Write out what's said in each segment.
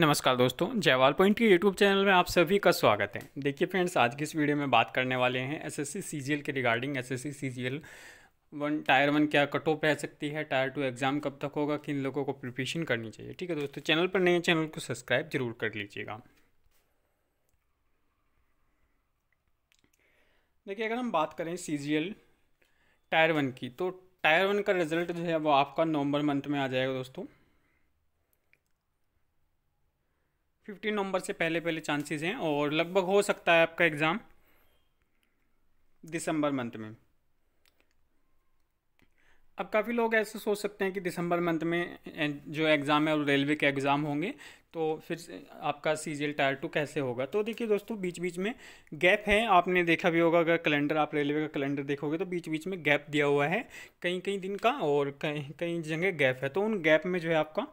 नमस्कार दोस्तों जयवाल पॉइंट के यूट्यूब चैनल में आप सभी का स्वागत है देखिए फ्रेंड्स आज की इस वीडियो में बात करने वाले हैं एसएससी सीजीएल के regarding SSC CGL one tier one क्या कट ऑफ रह सकती है टायर टू एग्ज़ाम कब तक होगा किन लोगों को प्रिपरेशन करनी चाहिए ठीक है दोस्तों चैनल पर नए चैनल को सब्सक्राइब जरूर कर लीजिएगा देखिए अगर हम बात करें सी टायर वन की तो टायर वन का रिजल्ट जो है वो आपका नवंबर मंथ में आ जाएगा दोस्तों फिफ्टीन नवंबर से पहले पहले चांसेस हैं और लगभग हो सकता है आपका एग्ज़ाम दिसंबर मंथ में अब काफ़ी लोग ऐसे सोच सकते हैं कि दिसंबर मंथ में जो एग्ज़ाम है वो रेलवे के एग्ज़ाम होंगे तो फिर आपका C G L tier two कैसे होगा तो देखिए दोस्तों बीच बीच में गैप है आपने देखा भी होगा अगर कैलेंडर आप रेलवे का कैलेंडर देखोगे तो बीच बीच में गैप दिया हुआ है कई कई दिन का और कहीं कई जगह गैप है तो उन गैप में जो है आपका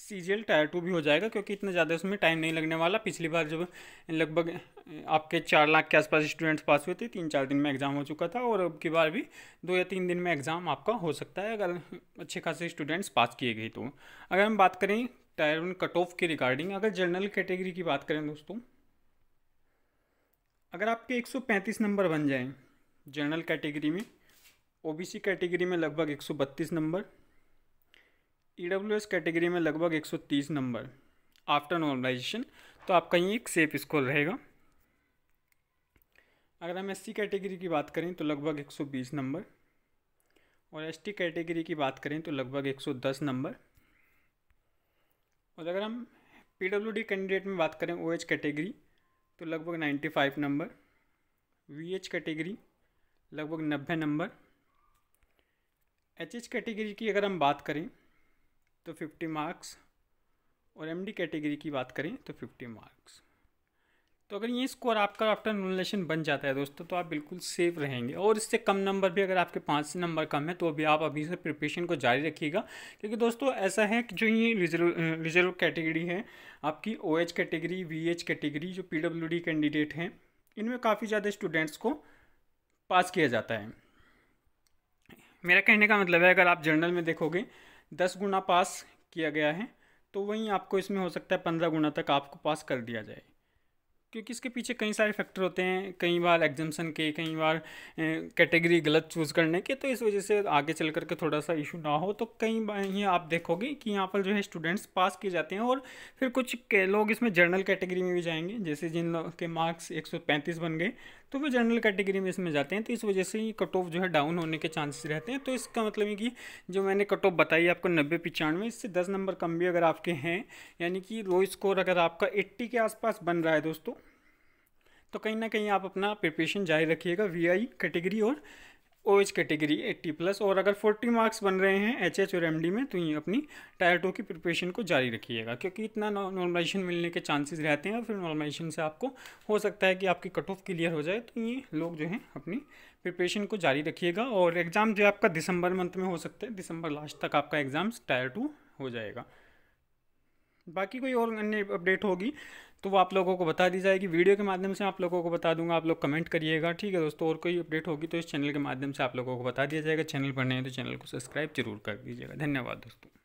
C G L tier two भी हो जाएगा क्योंकि इतना ज़्यादा उसमें टाइम नहीं लगने वाला पिछली बार जब लगभग आपके चार लाख के आसपास स्टूडेंट्स पास हुए थे तीन चार दिन में एग्ज़ाम हो चुका था और अब की बार भी दो या तीन दिन में एग्ज़ाम आपका हो सकता है अगर अच्छे खासे स्टूडेंट्स पास किए गए तो अगर हम बात करें टायर वन कट ऑफ के रिगार्डिंग अगर जनरल कैटेगरी की बात करें दोस्तों अगर आपके एक नंबर बन जाए जनरल कैटेगरी में ओ कैटेगरी में लगभग एक number E W S category में लगभग 130 नंबर आफ्टर नॉर्मलाइजेशन तो आपका ये एक सेफ स्कोर रहेगा अगर हम एस सी कैटेगरी की बात करें तो लगभग 120 नंबर और एस टी कैटेगरी की बात करें तो लगभग 110 नंबर और अगर हम पी डब्ल्यू डी कैंडिडेट में बात करें ओ एच कैटेगरी तो लगभग 95 नंबर वी एच कैटेगरी लगभग 90 नंबर एच एच कैटेगरी की अगर हम बात करें तो फिफ्टी मार्क्स और एमडी कैटेगरी की बात करें तो फिफ्टी मार्क्स तो अगर ये स्कोर आपका आफ्टर नोमिनेशन बन जाता है दोस्तों तो आप बिल्कुल सेफ रहेंगे और इससे कम नंबर भी अगर आपके पाँच नंबर कम है तो अभी आप अभी से प्रिपरेशन को जारी रखिएगा क्योंकि दोस्तों ऐसा है कि जो ये रिजर्व रिजर्व कैटेगरी है आपकी O H category V H category जो पी डब्ल्यू डी कैंडिडेट हैं इनमें काफ़ी ज़्यादा स्टूडेंट्स को पास किया जाता है मेरा कहने का मतलब है अगर आप जर्नल में देखोगे दस गुना पास किया गया है तो वहीं आपको इसमें हो सकता है पंद्रह गुना तक आपको पास कर दिया जाए क्योंकि इसके पीछे कई सारे फैक्टर होते हैं कई बार एग्जामेशन के कई बार कैटेगरी गलत चूज़ करने के तो इस वजह से आगे चल करके थोड़ा सा इशू ना हो तो कई बार ही आप देखोगे कि यहाँ पर जो है स्टूडेंट्स पास किए जाते हैं और फिर कुछ लोग इसमें जर्नल कैटेगरी में भी जाएंगे जैसे जिन लोग के मार्क्स एक बन गए तो वो जनरल कैटेगरी में इसमें जाते हैं तो इस वजह से ही कट ऑफ जो है डाउन होने के चांसेस रहते हैं तो इसका मतलब है कि जो मैंने कट ऑफ बताई आपको नब्बे पचानवे इससे दस नंबर कम भी अगर आपके हैं यानी कि लो स्कोर अगर आपका एट्टी के आसपास बन रहा है दोस्तों तो कहीं ना कहीं आप अपना प्रिपरेशन जारी रखिएगा वी आई कैटेगरी और O H category eighty plus और अगर फोर्टी मार्क्स बन रहे हैं एच एच और एम डी में तो ये अपनी टायर टू की प्रिपरेशन को जारी रखिएगा क्योंकि इतना नॉर्मलाइजेशन मिलने के चांसेस रहते हैं और फिर नॉर्मलाइजेशन से आपको हो सकता है कि आपकी कट ऑफ क्लियर हो जाए तो ये लोग जो हैं अपनी प्रिपरेशन को जारी रखिएगा और एग्ज़ाम जो है आपका दिसंबर मंथ में हो सकता है दिसंबर लास्ट तक आपका एग्ज़ाम टायर टू हो जाएगा बाकी कोई और अन्य अपडेट होगी तो वो आप लोगों को बता दी जाएगी वीडियो के माध्यम से आप लोगों को बता दूंगा आप लोग कमेंट करिएगा ठीक है दोस्तों और कोई अपडेट होगी तो इस चैनल के माध्यम से आप लोगों को बता दिया जाएगा चैनल पर नहीं तो चैनल को सब्सक्राइब जरूर कर दीजिएगा धन्यवाद दोस्तों